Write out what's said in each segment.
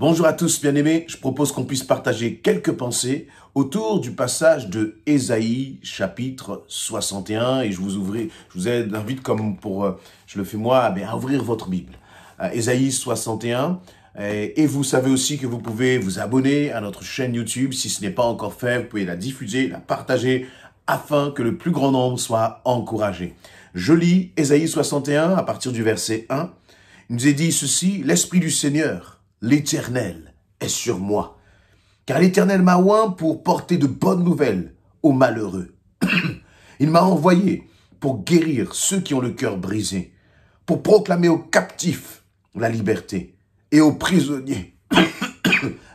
Bonjour à tous, bien-aimés. Je propose qu'on puisse partager quelques pensées autour du passage de Ésaïe, chapitre 61. Et je vous ouvre, je vous invite, comme pour, euh, je le fais moi, eh à ouvrir votre Bible. Euh, Ésaïe 61. Et vous savez aussi que vous pouvez vous abonner à notre chaîne YouTube. Si ce n'est pas encore fait, vous pouvez la diffuser, la partager afin que le plus grand nombre soit encouragé. Je lis Ésaïe 61 à partir du verset 1. Il nous est dit ceci, l'Esprit du Seigneur l'Éternel est sur moi, car l'Éternel m'a oint pour porter de bonnes nouvelles aux malheureux. Il m'a envoyé pour guérir ceux qui ont le cœur brisé, pour proclamer aux captifs la liberté et aux prisonniers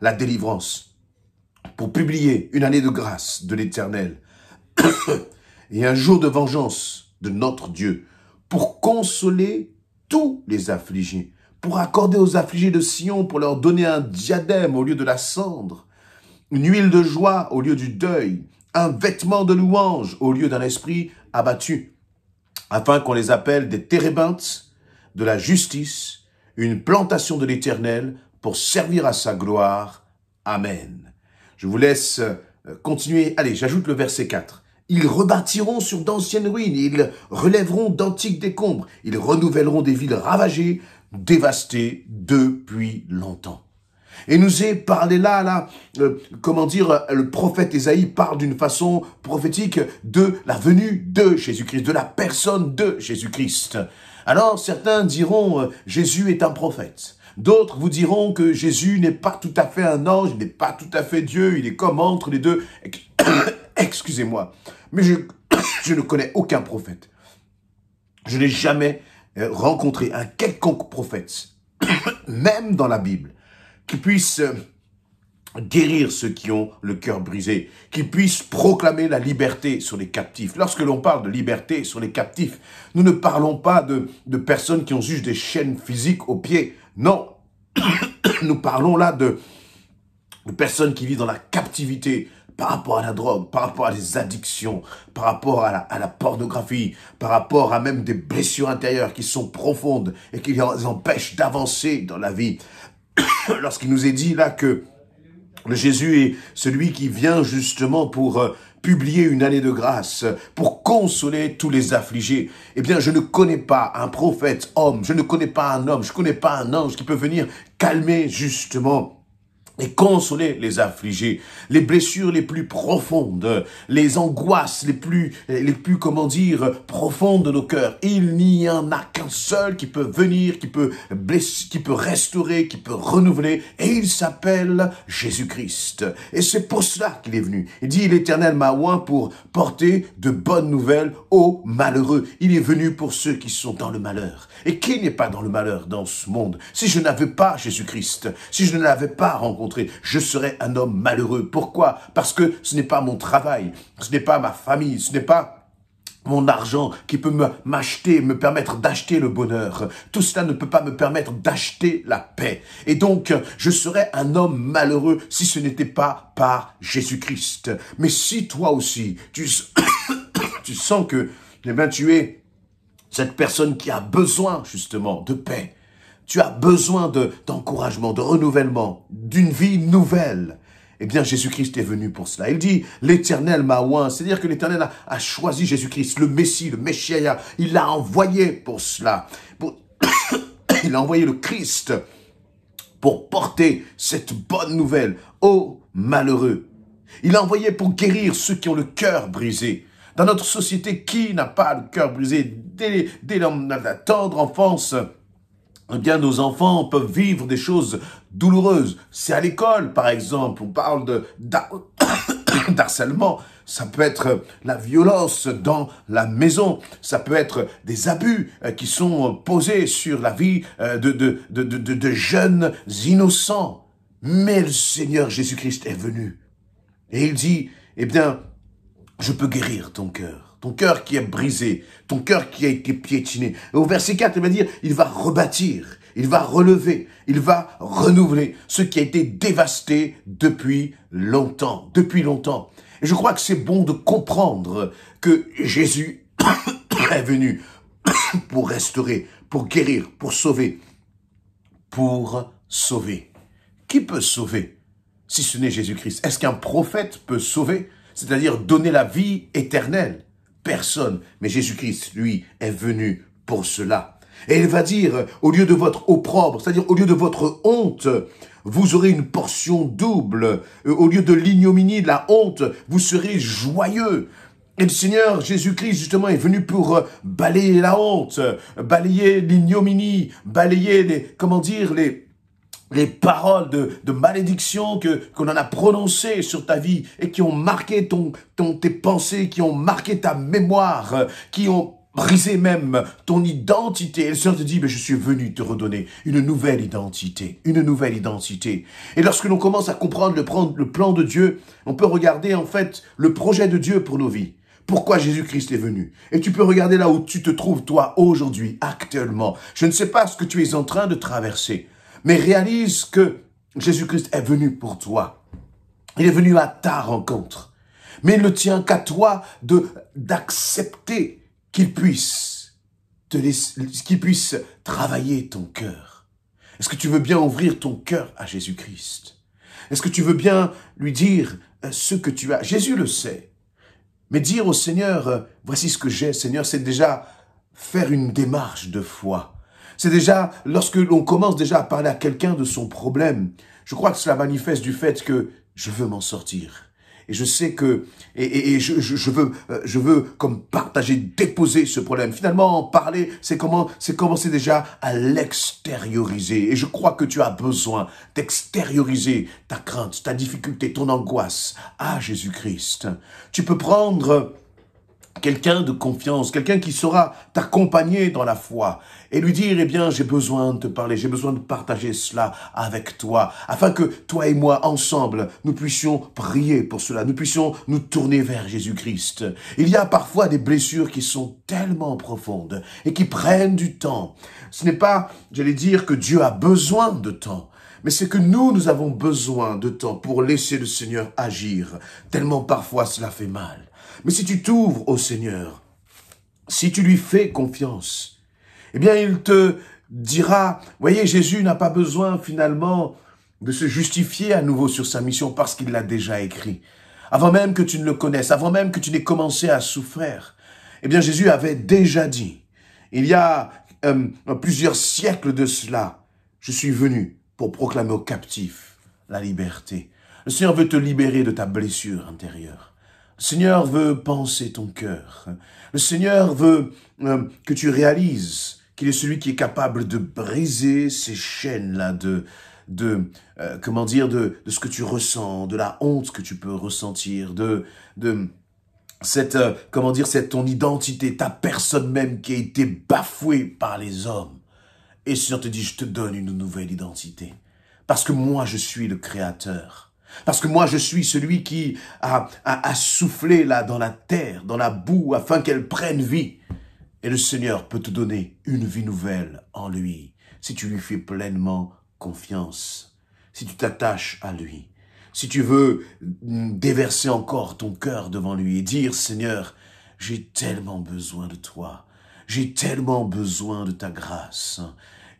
la délivrance, pour publier une année de grâce de l'Éternel et un jour de vengeance de notre Dieu, pour consoler tous les affligés pour accorder aux affligés de Sion, pour leur donner un diadème au lieu de la cendre, une huile de joie au lieu du deuil, un vêtement de louange au lieu d'un esprit abattu, afin qu'on les appelle des térébintes, de la justice, une plantation de l'éternel pour servir à sa gloire. Amen. Je vous laisse euh, continuer. Allez, j'ajoute le verset 4. Ils rebâtiront sur d'anciennes ruines, ils relèveront d'antiques décombres, ils renouvelleront des villes ravagées, dévasté depuis longtemps. Et nous est parlé là, là, euh, comment dire, le prophète Esaïe parle d'une façon prophétique de la venue de Jésus-Christ, de la personne de Jésus-Christ. Alors certains diront euh, Jésus est un prophète. D'autres vous diront que Jésus n'est pas tout à fait un ange, il n'est pas tout à fait Dieu, il est comme entre les deux. Excusez-moi, mais je ne connais aucun prophète. Je n'ai jamais euh, rencontrer un quelconque prophète, même dans la Bible, qui puisse euh, guérir ceux qui ont le cœur brisé, qui puisse proclamer la liberté sur les captifs. Lorsque l'on parle de liberté sur les captifs, nous ne parlons pas de, personnes qui ont juste des chaînes physiques aux pieds. Non, nous parlons là de, de personnes qui vivent dans la captivité, par rapport à la drogue, par rapport à des addictions, par rapport à la, pornographie, par rapport à même des blessures intérieures qui sont profondes et qui les empêchent d'avancer dans la vie. Lorsqu'il nous est dit là que le Jésus est celui qui vient justement pour euh, publier une année de grâce, pour consoler tous les affligés. Eh bien, je ne connais pas un prophète homme, je ne connais pas un homme, je ne connais pas un ange qui peut venir calmer justement les consoler les affligés, les blessures les plus profondes, les angoisses les plus, les plus, comment dire, profondes de nos cœurs. Il n'y en a qu'un seul qui peut venir, qui peut blesser, qui peut restaurer, qui peut renouveler, et il s'appelle Jésus-Christ. Et c'est pour cela qu'il est venu. Il dit l'Éternel m'a oint pour porter de bonnes nouvelles aux malheureux. Il est venu pour ceux qui sont dans le malheur. Et qui n'est pas dans le malheur dans ce monde? Si je n'avais pas Jésus-Christ, si je ne l'avais pas rencontré, je serais un homme malheureux. Pourquoi Parce que ce n'est pas mon travail, ce n'est pas ma famille, ce n'est pas mon argent qui peut me m'acheter, me permettre d'acheter le bonheur. Tout cela ne peut pas me permettre d'acheter la paix. Et donc, je serais un homme malheureux si ce n'était pas par Jésus-Christ. Mais si toi aussi, tu, tu sens que eh bien, tu es cette personne qui a besoin justement de paix, tu as besoin d'encouragement, de, renouvellement, d'une vie nouvelle. Eh bien, Jésus-Christ est venu pour cela. Il dit, l'éternel m'a oint. C'est-à-dire que l'éternel a, choisi Jésus-Christ, le Messie, le Messia. Il l'a envoyé pour cela. Pour... il a envoyé le Christ pour porter cette bonne nouvelle aux malheureux. Il a envoyé pour guérir ceux qui ont le cœur brisé. Dans notre société, qui n'a pas le cœur brisé dès, dès la tendre enfance eh bien, nos enfants peuvent vivre des choses douloureuses. C'est à l'école, par exemple, on parle de d'harcèlement, ça peut être euh, la violence dans la maison, ça peut être euh, des abus euh, qui sont posés sur la vie de, de, de jeunes innocents. Mais le Seigneur Jésus-Christ est venu et il dit, eh bien, je peux guérir ton cœur ton cœur qui est brisé, ton cœur qui a été piétiné. au verset 4, il va dire, il va rebâtir, il va relever, il va renouveler ce qui a été dévasté depuis longtemps, depuis longtemps. Et je crois que c'est bon de comprendre que Jésus est venu pour restaurer, pour guérir, pour sauver, pour sauver. Qui peut sauver si ce n'est Jésus-Christ Est-ce qu'un prophète peut sauver, c'est-à-dire donner la vie éternelle personne. Mais Jésus-Christ, lui, est venu pour cela. Et il va dire, au lieu de votre opprobre, c'est-à-dire au lieu de votre honte, vous aurez une portion double. Euh, au lieu de l'ignominie, de la honte, vous serez joyeux. Et le Seigneur Jésus-Christ, justement, est venu pour euh, balayer la honte, balayer l'ignominie, balayer les, comment dire, les, les paroles de, malédiction que qu'on en a prononcées sur ta vie et qui ont marqué ton, ton tes pensées, qui ont marqué ta mémoire, qui ont brisé même ton identité. Et le Seigneur te dit, mais je suis venu te redonner une nouvelle identité, une nouvelle identité. Et lorsque l'on commence à comprendre le plan de Dieu, on peut regarder en fait le projet de Dieu pour nos vies pourquoi Jésus-Christ est venu. Et tu peux regarder là où tu te trouves, toi, aujourd'hui, actuellement. Je ne sais pas ce que tu es en train de traverser mais réalise que Jésus-Christ est venu pour toi. Il est venu à ta rencontre. Mais il ne tient qu'à toi de d'accepter qu'il puisse te qu'il puisse travailler ton cœur. Est-ce que tu veux bien ouvrir ton cœur à Jésus-Christ Est-ce que tu veux bien lui dire euh, ce que tu as Jésus le sait. Mais dire au Seigneur, euh, voici ce que j'ai, Seigneur, c'est déjà faire une démarche de foi. C'est déjà lorsque l'on commence déjà à parler à quelqu'un de son problème. Je crois que cela manifeste du fait que je veux m'en sortir. Et je sais que, et, et, je, veux, euh, je veux comme partager, déposer ce problème. Finalement, parler, c'est comment, c'est commencer déjà à l'extérioriser. Et je crois que tu as besoin d'extérioriser ta crainte, ta difficulté, ton angoisse à Jésus-Christ. Tu peux prendre quelqu'un de confiance, quelqu'un qui saura t'accompagner dans la foi et lui dire, eh bien, j'ai besoin de te parler, j'ai besoin de partager cela avec toi, afin que toi et moi, ensemble, nous puissions prier pour cela, nous puissions nous tourner vers Jésus-Christ. Il y a parfois des blessures qui sont tellement profondes et qui prennent du temps. Ce n'est pas, j'allais dire, que Dieu a besoin de temps, mais c'est que nous, nous avons besoin de temps pour laisser le Seigneur agir, tellement parfois cela fait mal. Mais si tu t'ouvres au Seigneur, si tu lui fais confiance, eh bien, il te dira, voyez, Jésus n'a pas besoin finalement de se justifier à nouveau sur sa mission parce qu'il l'a déjà écrit. Avant même que tu ne le connaisses, avant même que tu n'aies commencé à souffrir, eh bien, Jésus avait déjà dit, il y a euh, plusieurs siècles de cela, je suis venu pour proclamer aux captifs la liberté. Le Seigneur veut te libérer de ta blessure intérieure. Seigneur veut penser ton cœur. Le Seigneur veut euh, que tu réalises qu'il est celui qui est capable de briser ces chaînes-là de, de euh, comment dire, de, de, ce que tu ressens, de la honte que tu peux ressentir, de, de cette, euh, comment dire, cette ton identité, ta personne même qui a été bafouée par les hommes. Et le Seigneur te dit, je te donne une nouvelle identité. Parce que moi, je suis le Créateur. Parce que moi, je suis celui qui a, soufflé là dans la terre, dans la boue, afin qu'elle prenne vie. Et le Seigneur peut te donner une vie nouvelle en lui, si tu lui fais pleinement confiance, si tu t'attaches à lui, si tu veux mm, déverser encore ton cœur devant lui et dire, Seigneur, j'ai tellement besoin de toi, j'ai tellement besoin de ta grâce,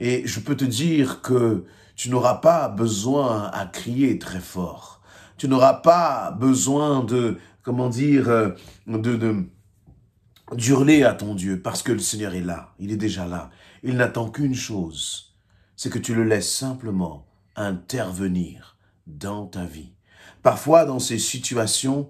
et je peux te dire que tu n'auras pas besoin à crier très fort. Tu n'auras pas besoin de, comment dire, euh, de, de, d'hurler à ton Dieu parce que le Seigneur est là. Il est déjà là. Il n'attend qu'une chose. C'est que tu le laisses simplement intervenir dans ta vie. Parfois, dans ces situations,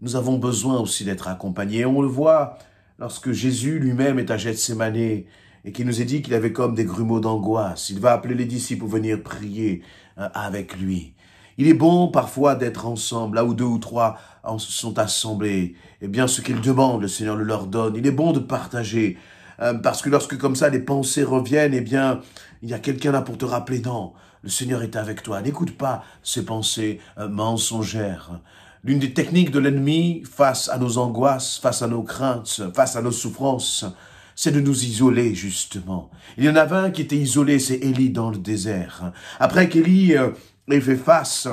nous avons besoin aussi d'être accompagnés. On le voit lorsque Jésus lui-même est à Gethsemane et qui nous a dit qu'il avait comme des grumeaux d'angoisse. Il va appeler les disciples pour venir prier euh, avec lui. Il est bon parfois d'être ensemble, là où deux ou trois sont assemblés. Eh bien, ce qu'ils demandent, le Seigneur le leur donne. Il est bon de partager, euh, parce que lorsque comme ça les pensées reviennent, eh bien, il y a quelqu'un là pour te rappeler, non, le Seigneur est avec toi. N'écoute pas ces pensées euh, mensongères. L'une des techniques de l'ennemi face à nos angoisses, face à nos craintes, face à nos souffrances, c'est de nous isoler justement. Il y en avait un qui était isolé, c'est Élie dans le désert. Après qu'Élie euh, ait fait face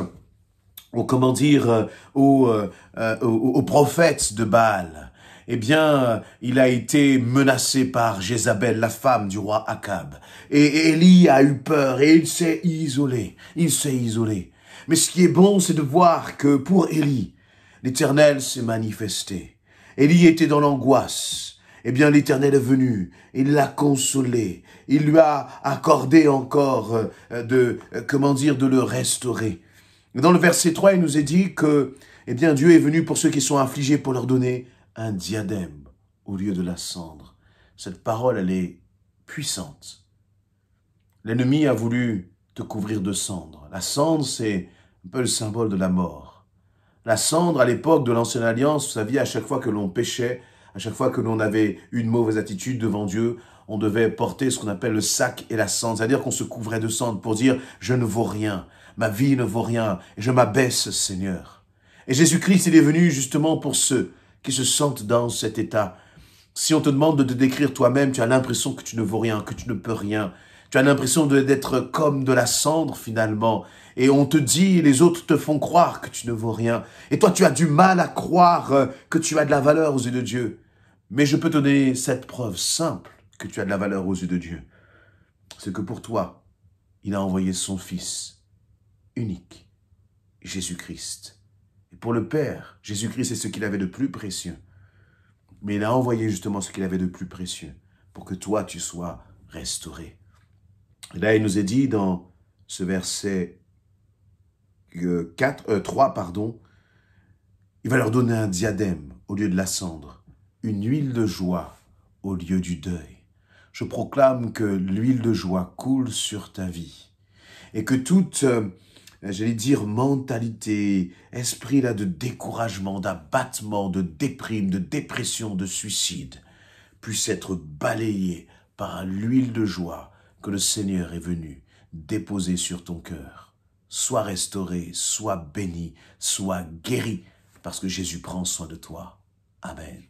au comment dire euh, au, euh, de Baal, eh bien, il a été menacé par Jézabel, la femme du roi Akab. Et Élie a eu peur et il s'est isolé. Il s'est isolé. Mais ce qui est bon, c'est de voir que pour Élie, l'Éternel s'est manifesté. Élie était dans l'angoisse. Eh bien, l'Éternel est venu, il l'a consolé, il lui a accordé encore euh, de, euh, comment dire, de le restaurer. Dans le verset 3, il nous est dit que, eh bien, Dieu est venu pour ceux qui sont affligés pour leur donner un diadème au lieu de la cendre. Cette parole, elle est puissante. L'ennemi a voulu te couvrir de cendre. La cendre, c'est un peu le symbole de la mort. La cendre, à l'époque de l'Ancienne Alliance, vous saviez, à chaque fois que l'on péchait, à chaque fois que l'on avait une mauvaise attitude devant Dieu, on devait porter ce qu'on appelle le sac et la cendre, c'est-à-dire qu'on se couvrait de cendre pour dire « je ne vaux rien, ma vie ne vaut rien, et je m'abaisse, Seigneur ». Et Jésus-Christ, il est venu justement pour ceux qui se sentent dans cet état. Si on te demande de te décrire toi-même, tu as l'impression que tu ne vaux rien, que tu ne peux rien, tu as l'impression d'être comme de la cendre finalement. Et on te dit, les autres te font croire que tu ne vaux rien. Et toi, tu as du mal à croire euh, que tu as de la valeur aux yeux de Dieu. Mais je peux te donner cette preuve simple que tu as de la valeur aux yeux de Dieu. C'est que pour toi, il a envoyé son Fils unique, Jésus-Christ. Et pour le Père, Jésus-Christ est ce qu'il avait de plus précieux. Mais il a envoyé justement ce qu'il avait de plus précieux pour que toi, tu sois restauré là, il nous est dit dans ce verset 4, euh, 3, euh, il va leur donner un diadème au lieu de la cendre, une huile de joie au lieu du deuil. Je proclame que l'huile de joie coule sur ta vie et que toute, euh, j'allais dire, mentalité, esprit là de découragement, d'abattement, de déprime, de dépression, de suicide, puisse être balayée par l'huile de joie que le Seigneur est venu déposer sur ton cœur. Sois restauré, sois béni, sois guéri, parce que Jésus prend soin de toi. Amen.